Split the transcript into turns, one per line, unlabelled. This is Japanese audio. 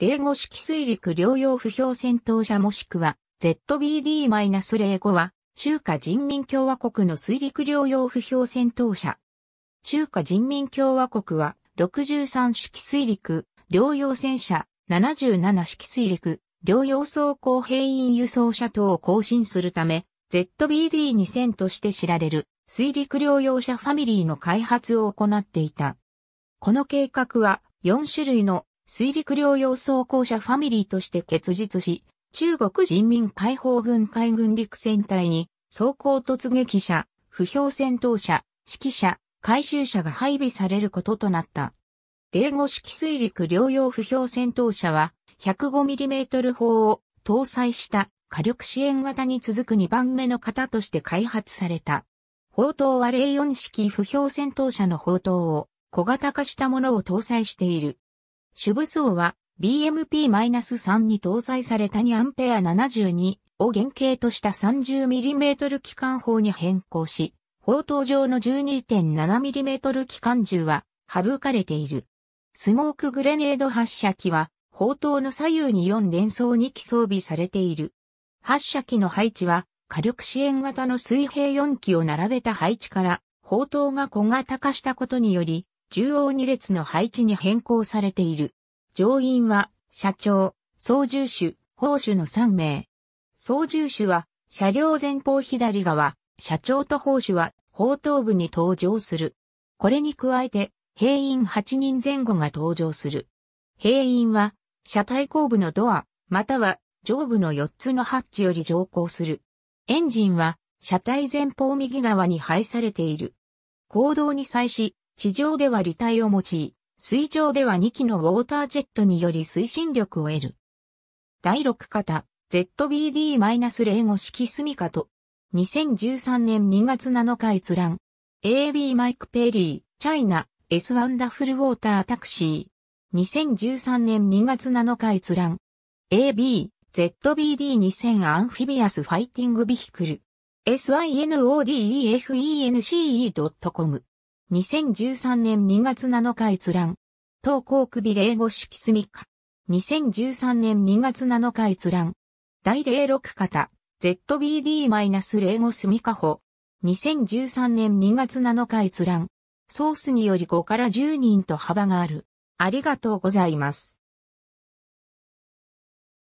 零語式水陸両用不評戦闘車もしくは ZBD-05 は中華人民共和国の水陸両用不評戦闘車。中華人民共和国は63式水陸両用戦車77式水陸両用装甲兵員輸送車等を更新するため ZBD-2000 として知られる水陸両用車ファミリーの開発を行っていた。この計画は4種類の水陸両用装甲車ファミリーとして結実し、中国人民解放軍海軍陸戦隊に、装甲突撃車、不評戦闘車、指揮車、回収車が配備されることとなった。零語式水陸両用不評戦闘車は、105mm 砲を搭載した火力支援型に続く2番目の型として開発された。砲塔は04式不評戦闘車の砲塔を小型化したものを搭載している。主武装は BMP-3 に搭載された 2A72 を原型とした 30mm 機関砲に変更し、砲塔上の 12.7mm 機関銃は省かれている。スモークグレネード発射機は砲塔の左右に4連装2機装備されている。発射機の配置は火力支援型の水平4機を並べた配置から砲塔が小型化したことにより中央2列の配置に変更されている。乗員は、社長、操縦手、砲手の3名。操縦手は、車両前方左側、社長と砲手は、砲頭部に登場する。これに加えて、兵員8人前後が登場する。兵員は、車体後部のドア、または上部の4つのハッチより乗降する。エンジンは、車体前方右側に配されている。行動に際し、地上では履体を用い、水上では2機のウォータージェットにより推進力を得る。第6型 ZBD-05 式スミカと2013年2月7日閲覧 AB マイクペリーチャイナ S ワンダフルウォータータクシー2013年2月7日閲覧 AB ZBD2000 アンフィビアスファイティングビヒクル SINODEFENCE.com 2013年2月7日閲覧。東高首霊語式隅か。2013年2月7日閲覧。第06型 ZBD- 霊語隅かほ。2013年2月7日閲覧。ソースにより5から10人と幅がある。ありがとうございます。